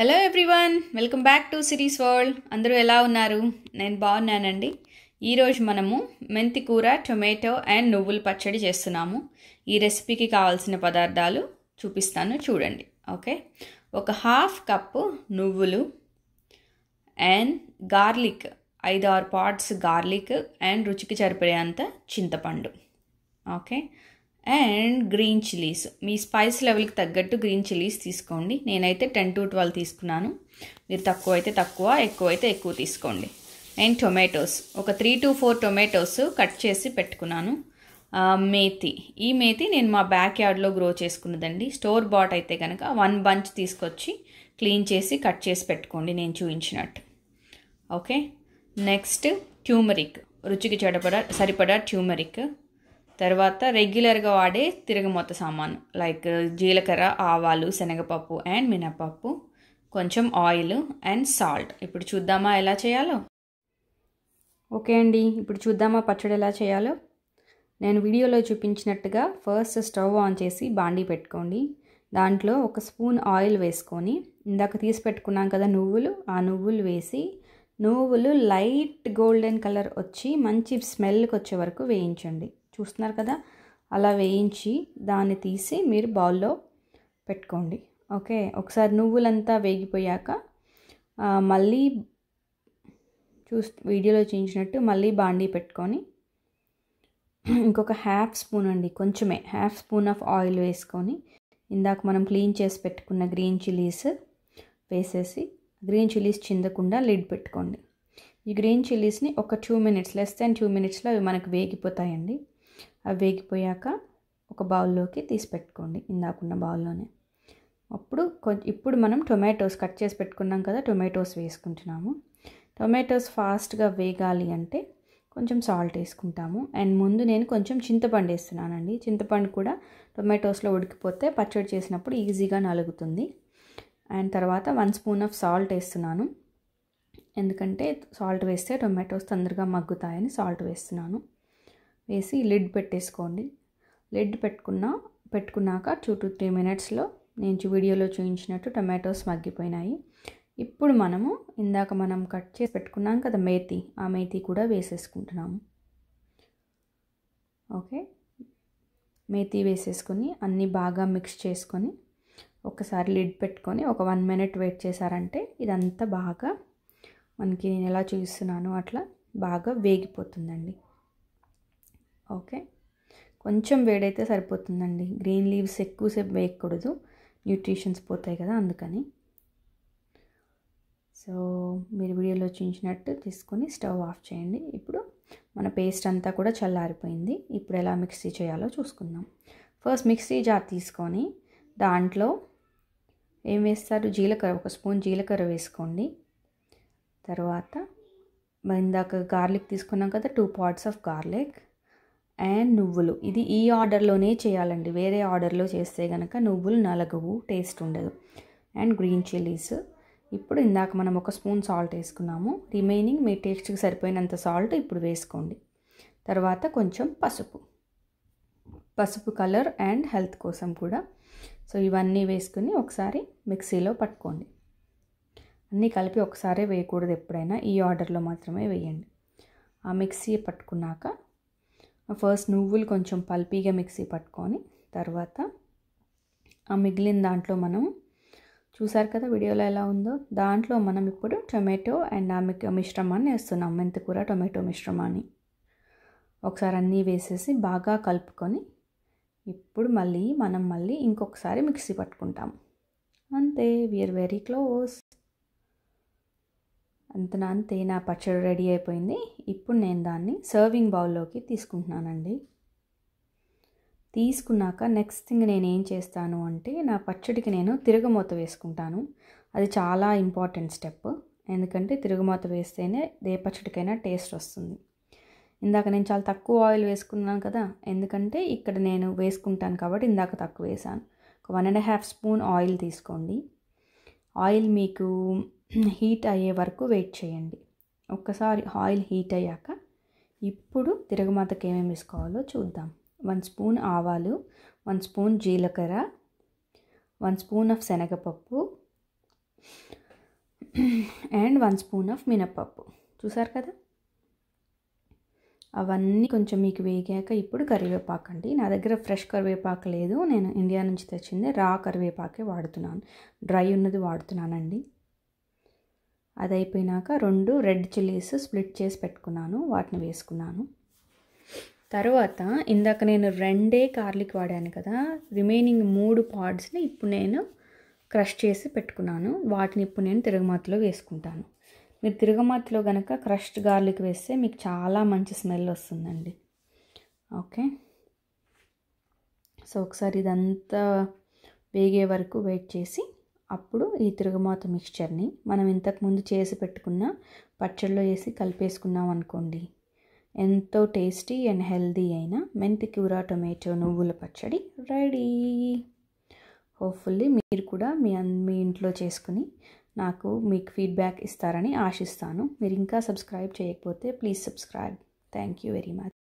hello everyone welcome back to series world అందరూ ఎలా ఉన్నారు నేను బాగున్నానండి ఈరోజు మనము మెంతి కూర టొమాటో అండ్ నువ్వుల పచ్చడి చేస్తున్నాము ఈ రెసిపీకి కావాల్సిన పదార్థాలు చూపిస్తాను చూడండి ఓకే ఒక హాఫ్ కప్పు నువ్వులు అండ్ గార్లిక్ ఐదు ఆరు పాట్స్ గార్లిక్ అండ్ రుచికి అంత చింతపండు ఓకే అండ్ గ్రీన్ చిల్లీస్ మీ స్పైస్ లెవెల్కి తగ్గట్టు గ్రీన్ చిల్లీస్ తీసుకోండి నేనైతే టెన్ టు ట్వెల్వ్ తీసుకున్నాను మీరు తక్కువ అయితే తక్కువ ఎక్కువ అయితే ఎక్కువ తీసుకోండి అండ్ టొమాటోస్ ఒక three to four tomatoes cut చేసి పెట్టుకున్నాను మేతి ఈ మేతి నేను మా బ్యాక్ యార్డ్లో గ్రో చేసుకున్నదండి స్టోర్ బాట్ అయితే కనుక వన్ బంచ్ తీసుకొచ్చి క్లీన్ చేసి కట్ చేసి పెట్టుకోండి నేను చూపించినట్టు ఓకే నెక్స్ట్ ట్యూమరిక్ రుచికి చెడపడ సరిపడా ట్యూమరిక్ తర్వాత రెగ్యులర్గా వాడే తిరగమూత సామాను లైక్ జీలకర్ర ఆవాలు శనగపప్పు అండ్ మినపప్పు కొంచెం ఆయిల్ అండ్ సాల్ట్ ఇప్పుడు చూద్దామా ఎలా చేయాలో ఓకే అండి ఇప్పుడు చూద్దామా పచ్చడి ఎలా చేయాలో నేను వీడియోలో చూపించినట్టుగా ఫస్ట్ స్టవ్ ఆన్ చేసి బాండీ పెట్టుకోండి దాంట్లో ఒక స్పూన్ ఆయిల్ వేసుకొని ఇందాక తీసి పెట్టుకున్నాం కదా నువ్వులు ఆ నువ్వులు వేసి నువ్వులు లైట్ గోల్డెన్ కలర్ వచ్చి మంచి స్మెల్కి వచ్చే వరకు వేయించండి చూస్తున్నారు కదా అలా వేయించి దాన్ని తీసి మీరు బౌల్లో పెట్టుకోండి ఓకే ఒకసారి నువ్వులంతా వేగిపోయాక మళ్ళీ చూస్ వీడియోలో చూపించినట్టు మళ్ళీ బాండీ పెట్టుకొని ఇంకొక హ్యాఫ్ స్పూన్ అండి కొంచెమే హ్యాఫ్ స్పూన్ ఆఫ్ ఆయిల్ వేసుకొని ఇందాక మనం క్లీన్ చేసి పెట్టుకున్న గ్రీన్ చిల్లీస్ వేసేసి గ్రీన్ చిల్లీస్ చిందకుండా లిడ్ పెట్టుకోండి ఈ గ్రీన్ చిల్లీస్ని ఒక two minutes less than two మినిట్స్లో అవి మనకు వేగిపోతాయండి అవి వేగిపోయాక ఒక బౌల్లోకి తీసి పెట్టుకోండి ఇందాకున్న బౌల్లోనే అప్పుడు కొంచెం ఇప్పుడు మనం టొమాటోస్ కట్ చేసి పెట్టుకున్నాం కదా టొమాటోస్ వేసుకుంటున్నాము టొమాటోస్ ఫాస్ట్గా వేగాలి అంటే కొంచెం సాల్ట్ వేసుకుంటాము అండ్ ముందు నేను కొంచెం చింతపండు వేస్తున్నానండి చింతపండు కూడా టొమాటోస్లో ఉడికిపోతే పచ్చడి చేసినప్పుడు ఈజీగా నలుగుతుంది అండ్ తర్వాత వన్ స్పూన్ ఆఫ్ సాల్ట్ వేస్తున్నాను ఎందుకంటే సాల్ట్ వేస్తే టొమాటోస్ తొందరగా మగ్గుతాయని సాల్ట్ వేస్తున్నాను వేసి లిడ్ పెట్టేసుకోండి లిడ్ పెట్టుకున్న పెట్టుకున్నాక టూ టు త్రీ మినిట్స్లో నేను వీడియోలో చూపించినట్టు టమాటోస్ మగ్గిపోయినాయి ఇప్పుడు మనము ఇందాక మనం కట్ చేసి పెట్టుకున్నాం కదా మేతి ఆ మేతి కూడా వేసేసుకుంటున్నాము ఓకే మేతి వేసేసుకొని అన్నీ బాగా మిక్స్ చేసుకొని ఒకసారి లిడ్ పెట్టుకొని ఒక వన్ మినిట్ వెయిట్ చేశారంటే ఇదంతా బాగా మనకి నేను ఎలా చూస్తున్నాను అట్లా బాగా వేగిపోతుందండి ఓకే కొంచెం వేడైతే సరిపోతుందండి గ్రీన్ లీవ్స్ ఎక్కువసేపు వేయకూడదు న్యూట్రిషన్స్ పోతాయి కదా అందుకని సో మీరు వీడియోలో చూపించినట్టు తీసుకొని స్టవ్ ఆఫ్ చేయండి ఇప్పుడు మన పేస్ట్ అంతా కూడా చల్లారిపోయింది ఇప్పుడు ఎలా మిక్సీ చేయాలో చూసుకుందాం ఫస్ట్ మిక్సీ జార్ తీసుకొని దాంట్లో ఏం వేస్తారు జీలకర్ర ఒక స్పూన్ జీలకర్ర వేసుకోండి తర్వాత ఇందాక గార్లిక్ తీసుకున్నాం కదా two parts of garlic and నువ్వులు ఇది ఈ ఆర్డర్లోనే చేయాలండి వేరే ఆర్డర్లో చేస్తే కనుక నువ్వులు నలగవు టేస్ట్ ఉండదు అండ్ గ్రీన్ చిల్లీస్ ఇప్పుడు ఇందాక మనం ఒక స్పూన్ సాల్ట్ వేసుకున్నాము రిమైనింగ్ మీ టేస్ట్కి సరిపోయినంత సాల్ట్ ఇప్పుడు వేసుకోండి తర్వాత కొంచెం పసుపు పసుపు కలర్ అండ్ హెల్త్ కోసం కూడా సో ఇవన్నీ వేసుకుని ఒకసారి మిక్సీలో పట్టుకోండి అన్నీ కలిపి ఒకసారి వేయకూడదు ఎప్పుడైనా ఈ ఆర్డర్లో మాత్రమే వేయండి ఆ మిక్సీ పట్టుకున్నాక ఫస్ట్ నువ్వులు కొంచెం పల్పీగా మిక్సీ పట్టుకొని తర్వాత ఆ మిగిలిన దాంట్లో మనం చూసారు కదా వీడియోలో ఎలా ఉందో దాంట్లో మనం ఇప్పుడు టొమాటో అండ్ ఆ మిశ్రమాన్ని వేస్తున్నాం మెంతికూర టొమాటో మిశ్రమాన్ని ఒకసారి అన్నీ వేసేసి బాగా కలుపుకొని ఇప్పుడు మళ్ళీ మనం మళ్ళీ ఇంకొకసారి మిక్సీ పట్టుకుంటాం అంతే వీఆర్ వెరీ క్లోజ్ అంతే నా పచ్చడి రెడీ అయిపోయింది ఇప్పుడు నేను దాన్ని సర్వింగ్ బౌల్లోకి తీసుకుంటున్నానండి తీసుకున్నాక నెక్స్ట్ థింగ్ నేను ఏం చేస్తాను అంటే నా పచ్చడికి నేను తిరగమూత వేసుకుంటాను అది చాలా ఇంపార్టెంట్ స్టెప్ ఎందుకంటే తిరుగుమూత వేస్తేనే ఏ పచ్చడికైనా టేస్ట్ వస్తుంది ఇందాక నేను చాలా తక్కువ ఆయిల్ వేసుకున్నాను కదా ఎందుకంటే ఇక్కడ నేను వేసుకుంటాను కాబట్టి ఇందాక తక్కువ వేసాను ఒక one and half spoon oil తీసుకోండి ఆయిల్ మీకు హీట్ అయ్యే వరకు వెయిట్ చేయండి ఒక్కసారి ఆయిల్ హీట్ అయ్యాక ఇప్పుడు తిరగమాతకి ఏమేమి వేసుకోవాలో చూద్దాం వన్ స్పూన్ ఆవాలు వన్ స్పూన్ జీలకర్ర వన్ స్పూన్ ఆఫ్ శనగపప్పు అండ్ వన్ స్పూన్ ఆఫ్ మినప్పప్పు చూసారు కదా అవన్నీ కొంచెం మీకు వేగాక ఇప్పుడు కరివేపాకు అండి నా దగ్గర ఫ్రెష్ కరివేపాకు లేదు నేను ఇండియా నుంచి తెచ్చింది రా కరివేపాకే వాడుతున్నాను డ్రై ఉన్నది వాడుతున్నానండి అది అయిపోయినాక రెండు రెడ్ చిల్లీస్ స్ప్లిట్ చేసి పెట్టుకున్నాను వాటిని వేసుకున్నాను తర్వాత ఇందాక నేను రెండే గార్లిక్ వాడాను కదా రిమైనింగ్ మూడు పాడ్స్ని ఇప్పుడు నేను క్రష్ చేసి పెట్టుకున్నాను వాటిని ఇప్పుడు నేను తిరగమాతలో వేసుకుంటాను మీరు తిరుగుమాతలో కనుక క్రష్డ్ గార్లిక్ వేస్తే మీకు చాలా మంచి స్మెల్ వస్తుందండి ఓకే సో ఒకసారి ఇదంతా వేగే వరకు వెయిట్ చేసి అప్పుడు ఈ తిరుగుమాత మిక్స్చర్ని మనం ఇంతకుముందు చేసి పెట్టుకున్న పచ్చడిలో వేసి కలిపేసుకున్నాం అనుకోండి ఎంతో టేస్టీ అండ్ హెల్దీ అయిన మెంతి కూర టొమాటో నువ్వుల పచ్చడి రెడీ హోప్ఫుల్లీ మీరు కూడా మీ మీ ఇంట్లో చేసుకుని నాకు మీకు ఫీడ్బ్యాక్ ఇస్తారని ఆశిస్తాను మీరు ఇంకా సబ్స్క్రైబ్ చేయకపోతే please subscribe thank you very much